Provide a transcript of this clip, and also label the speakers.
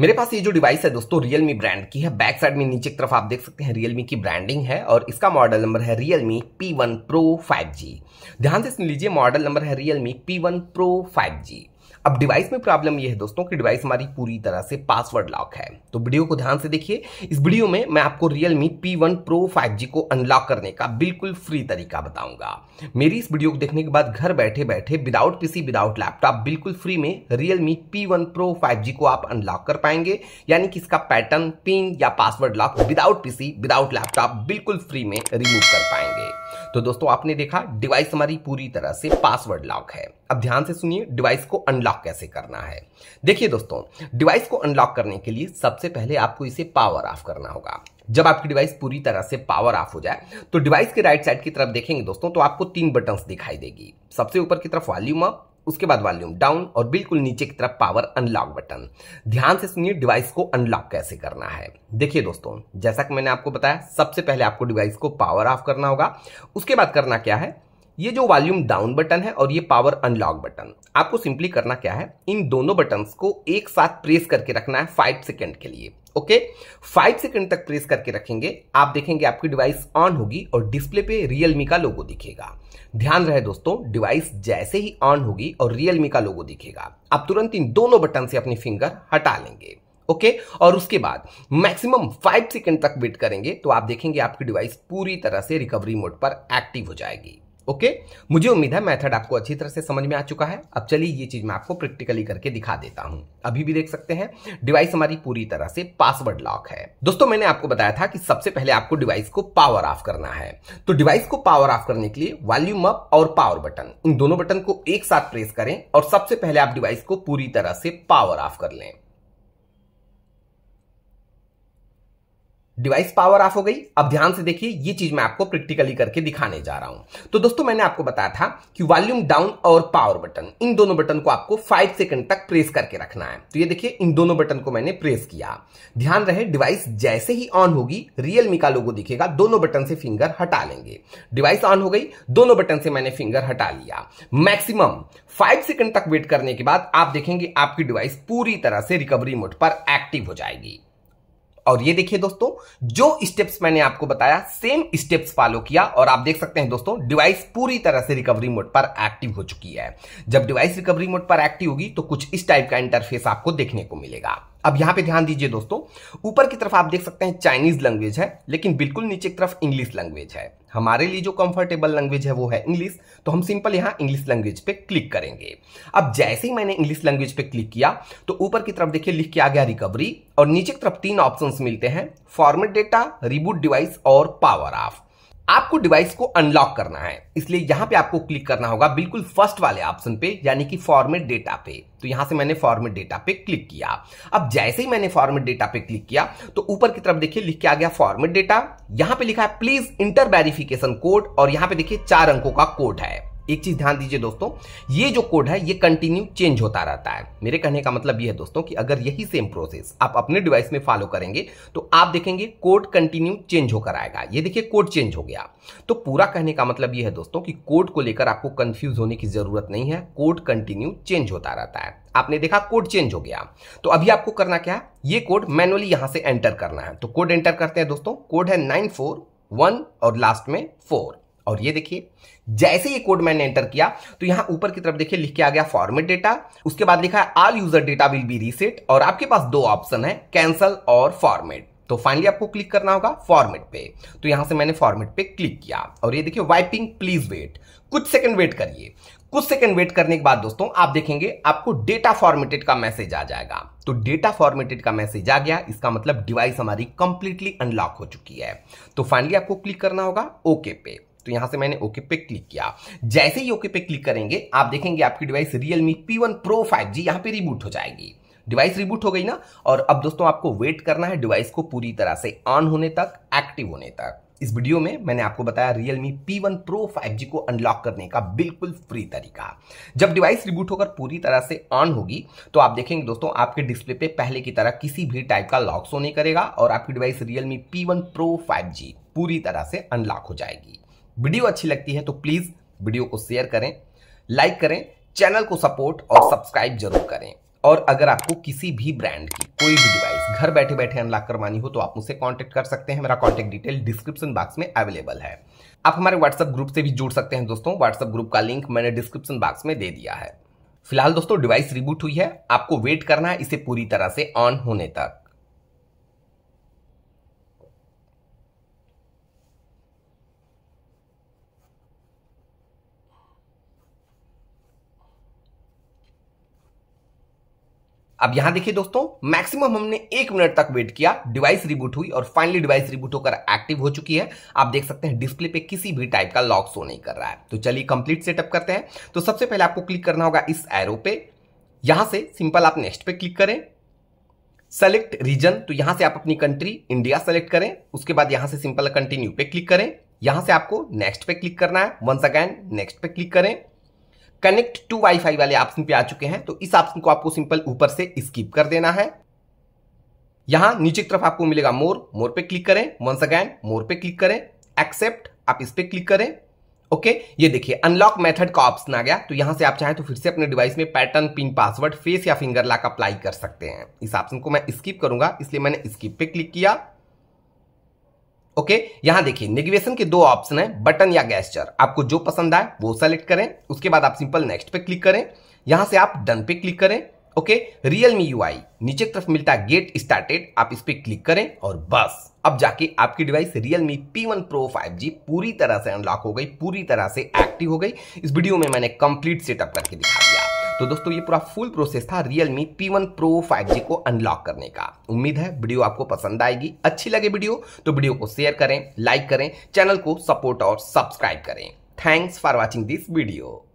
Speaker 1: मेरे पास ये जो डिवाइस है दोस्तों रियलमी ब्रांड की है बैक साइड में नीचे की तरफ आप देख सकते हैं रियलमी की ब्रांडिंग है और इसका मॉडल नंबर है रियलमी P1 Pro 5G ध्यान से सुन लीजिए मॉडल नंबर है रियलमी P1 Pro 5G अब डिवाइस में प्रॉब्लम यह है दोस्तों कि डिवाइस हमारी पूरी तरह से पासवर्ड लॉक है तो वीडियो को ध्यान से देखिए इस वीडियो में मैं आपको Realme P1 Pro 5G को अनलॉक करने का बिल्कुल फ्री तरीका बताऊंगा मेरी इस वीडियो को देखने के बाद घर बैठे बैठे विदाउट पीसी विदाउट लैपटॉप बिल्कुल फ्री में Realme P1 Pro 5G को आप अनलॉक कर पाएंगे यानी कि इसका पैटर्न पिन या password lock without PC without laptop बिल्कुल फ्री में रिमूव कर पाएंगे तो दोस्तों आपने देखा डिवाइस हमारी पूरी तरह से पासवर्ड लॉक है अब ध्यान से सुनिए डिवाइस को अनलॉक कैसे करना है देखिए दोस्तों डिवाइस को अनलॉक करने के लिए सबसे पहले आपको इसे पावर ऑफ करना होगा जब आपकी डिवाइस पूरी तरह से पावर ऑफ हो जाए तो डिवाइस के राइट साइड की तरफ देखेंगे दोस्तों तो आपको तीन बटन दिखाई देगी सबसे ऊपर की तरफ वॉल्यूम अप उसके बाद वॉल्यूम डाउन और बिल्कुल नीचे की तरफ पावर अनलॉक बटन ध्यान से सुनिए डिवाइस को अनलॉक कैसे करना है देखिए दोस्तों जैसा कि मैंने आपको बताया सबसे पहले आपको डिवाइस को पावर ऑफ करना होगा उसके बाद करना क्या है ये जो वॉल्यूम डाउन बटन है और ये पावर अनलॉक बटन आपको सिंपली करना क्या है इन दोनों बटन को एक साथ प्रेस करके रखना है फाइव सेकेंड के लिए ओके फाइव सेकेंड तक प्रेस करके रखेंगे आप देखेंगे आपकी डिवाइस ऑन होगी और डिस्प्ले पे रियलमी का लोगो दिखेगा ध्यान रहे दोस्तों डिवाइस जैसे ही ऑन होगी और रियलमी का लोगो दिखेगा आप तुरंत इन दोनों बटन से अपनी फिंगर हटा लेंगे ओके okay? और उसके बाद मैक्सिमम फाइव सेकेंड तक वेट करेंगे तो आप देखेंगे आपकी डिवाइस पूरी तरह से रिकवरी मोड पर एक्टिव हो जाएगी ओके मुझे उम्मीद है मेथड आपको अच्छी तरह से समझ में आ चुका है अब चलिए ये चीज़ मैं आपको प्रैक्टिकली करके दिखा देता हूं अभी भी देख सकते हैं डिवाइस हमारी पूरी तरह से पासवर्ड लॉक है दोस्तों मैंने आपको बताया था कि सबसे पहले आपको डिवाइस को पावर ऑफ करना है तो डिवाइस को पावर ऑफ करने के लिए वॉल्यूम अप और पावर बटन इन दोनों बटन को एक साथ प्रेस करें और सबसे पहले आप डिवाइस को पूरी तरह से पावर ऑफ कर लें डिवाइस पावर ऑफ हो गई अब ध्यान से देखिए ये चीज मैं आपको प्रैक्टिकली करके दिखाने जा रहा हूं तो दोस्तों मैंने आपको बताया था कि वॉल्यूम डाउन और पावर बटन इन दोनों बटन को आपको फाइव सेकंड तक प्रेस करके रखना है तो ये देखिए इन दोनों बटन को मैंने प्रेस किया ध्यान रहे डिवाइस जैसे ही ऑन होगी रियलमी का लोगो दिखेगा दोनों बटन से फिंगर हटा लेंगे डिवाइस ऑन हो गई दोनों बटन से मैंने फिंगर हटा लिया मैक्सिमम फाइव सेकंड तक वेट करने के बाद आप देखेंगे आपकी डिवाइस पूरी तरह से रिकवरी मोड पर एक्टिव हो जाएगी और ये देखिए दोस्तों जो स्टेप्स मैंने आपको बताया सेम स्टेप्स फॉलो किया और आप देख सकते हैं दोस्तों डिवाइस पूरी तरह से रिकवरी मोड पर एक्टिव हो चुकी है जब डिवाइस रिकवरी मोड पर एक्टिव होगी तो कुछ इस टाइप का इंटरफेस आपको देखने को मिलेगा अब यहां पे ध्यान दीजिए दोस्तों ऊपर की तरफ आप देख सकते हैं चाइनीज लैंग्वेज है लेकिन बिल्कुल नीचे की तरफ इंग्लिश लैंग्वेज है हमारे लिए जो कंफर्टेबल लैंग्वेज है वो है इंग्लिश तो हम सिंपल यहां इंग्लिश लैंग्वेज पे क्लिक करेंगे अब जैसे ही मैंने इंग्लिश लैंग्वेज पे क्लिक किया तो ऊपर की तरफ देखिए लिख के आ गया रिकवरी और नीचे की तरफ तीन ऑप्शन मिलते हैं फॉर्मेट डेटा रिबूट डिवाइस और पावर ऑफ आपको डिवाइस को अनलॉक करना है इसलिए यहां पे आपको क्लिक करना होगा बिल्कुल फर्स्ट वाले ऑप्शन पे यानी कि फॉर्मेट डेटा पे तो यहां से मैंने फॉर्मेट डेटा पे क्लिक किया अब जैसे ही मैंने फॉर्मेट डेटा पे क्लिक किया तो ऊपर की तरफ देखिए लिख के आ गया फॉर्मेट डेटा यहां पे लिखा है प्लीज इंटर वेरिफिकेशन कोड और यहां पे देखिए चार अंकों का कोड है एक चीज ध्यान दीजिए दोस्तों ये जो कोड है ये कंटिन्यू चेंज होता रहता है मेरे कहने का मतलब ये है दोस्तों कि अगर यही सेम प्रोसेस आप अपने डिवाइस में फॉलो करेंगे तो आप देखेंगे कोड कंटिन्यू चेंज होकर आएगा ये देखिए कोड चेंज हो गया तो पूरा कहने का मतलब ये है दोस्तों कि कोड को लेकर आपको कंफ्यूज होने की जरूरत नहीं है कोड कंटिन्यू चेंज होता रहता है आपने देखा कोड चेंज हो गया तो अभी आपको करना क्या है ये कोड मैनुअली यहां से एंटर करना है तो कोड एंटर करते हैं दोस्तों कोड है नाइन फोर वन और लास्ट में फोर और ये देखिए जैसे ये कोड मैंने एंटर किया तो यहां ऊपर की तरफ देखिए लिख के आ गया फॉर्मेट डेटा उसके बाद लिखा है all user data will be reset और आपके पास दो ऑप्शन है कैंसल और फॉर्मेट तो फाइनली आपको क्लिक करना होगा फॉर्मेट पे तो यहां से मैंने फॉर्मेट पे क्लिक किया और ये देखिए वाइपिंग प्लीज वेट कुछ सेकंड वेट करिए कुछ सेकंड वेट करने के बाद दोस्तों आप देखेंगे आपको डेटा फॉर्मेटेड का मैसेज आ जाएगा तो डेटा फॉर्मेटेड का मैसेज आ गया इसका मतलब डिवाइस हमारी कंप्लीटली अनलॉक हो चुकी है तो फाइनली आपको क्लिक करना होगा ओके पे तो यहां से मैंने ओके पे क्लिक किया जैसे ही ओके पे क्लिक करेंगे आप देखेंगे आपकी device Realme P one pro five G यहां पर रिबूट हो जाएगी डिवाइस रिबूट हो गई ना और अब दोस्तों आपको वेट करना है डिवाइस को पूरी तरह से ऑन होने तक एक्टिव होने तक इस वीडियो में मैंने आपको बताया Realme P1 Pro 5G को अनलॉक करने का बिल्कुल फ्री तरीका जब डिवाइस रिबूट होकर पूरी तरह से ऑन होगी तो आप देखेंगे दोस्तों आपके डिस्प्ले पे पहले की तरह किसी भी टाइप का लॉक सो नहीं करेगा और आपकी device Realme P1 Pro 5G पूरी तरह से अनलॉक हो जाएगी वीडियो अच्छी लगती है तो प्लीज़ वीडियो को शेयर करें लाइक करें चैनल को सपोर्ट और सब्सक्राइब जरूर करें और अगर आपको किसी भी ब्रांड की कोई भी डिवाइस घर बैठे बैठे अनलॉक करवानी हो तो आप मुझसे कांटेक्ट कर सकते हैं मेरा कांटेक्ट डिटेल डिस्क्रिप्शन बॉक्स में अवेलेबल है आप हमारे व्हाट्सएप ग्रुप से भी जुड़ सकते हैं दोस्तों व्हाट्सएप ग्रुप का लिंक मैंने डिस्क्रिप्शन बॉक्स में दे दिया है फिलहाल दोस्तों डिवाइस रिबूट हुई है आपको वेट करना है इसे पूरी तरह से ऑन होने तक अब यहां देखिए दोस्तों मैक्सिमम हमने एक मिनट तक वेट किया डिवाइस रिबूट हुई और फाइनली डिवाइस रिबूट होकर एक्टिव हो चुकी है आप देख सकते हैं डिस्प्ले पे किसी भी टाइप का लॉक शो नहीं कर रहा है तो चलिए कंप्लीट सेटअप करते हैं तो सबसे पहले आपको क्लिक करना होगा इस एरो पे यहां से सिंपल आप नेक्स्ट पे क्लिक करें सेलेक्ट रीजन तो यहां से आप अपनी कंट्री इंडिया सेलेक्ट करें उसके बाद यहां से सिंपल कंटिन्यू पे क्लिक करें यहां से आपको नेक्स्ट पे क्लिक करना है वंस अगैन नेक्स्ट पे क्लिक करें कनेक्ट टू वाईफाई वाले ऑप्शन पे आ चुके हैं तो इस ऑप्शन को आपको सिंपल ऊपर से स्किप कर देना है यहां नीचे की तरफ आपको मिलेगा मोर मोर पे क्लिक करें वंस अगैन मोर पे क्लिक करें एक्सेप्ट आप इस पर क्लिक करें ओके okay, ये देखिए अनलॉक मेथड का ऑप्शन आ गया तो यहां से आप चाहे तो फिर से अपने डिवाइस में पैटर्न पिन पासवर्ड फेस या फिंगर लॉक अप्लाई कर सकते हैं इस ऑप्शन को मैं स्किप करूंगा इसलिए मैंने स्किप पे क्लिक किया ओके यहां देखिए निगवेशन के दो ऑप्शन है बटन या गैस्चर आपको जो पसंद आए वो सेलेक्ट करें उसके बाद आप सिंपल नेक्स्ट पे क्लिक करें यहां से आप डन पे क्लिक करें ओके रियल मी यू नीचे तरफ मिलता है गेट स्टार्टेड आप इस पर क्लिक करें और बस अब जाके आपकी device Realme P one pro five G पूरी तरह से अनलॉक हो गई पूरी तरह से एक्टिव हो गई इस वीडियो में मैंने कंप्लीट सेटअप करके दिखा दिया तो दोस्तों ये पूरा फुल प्रोसेस था Realme P one pro five को अनलॉक करने का उम्मीद है वीडियो आपको पसंद आएगी अच्छी लगे वीडियो तो वीडियो को शेयर करें लाइक करें चैनल को सपोर्ट और सब्सक्राइब करें thanks for watching this video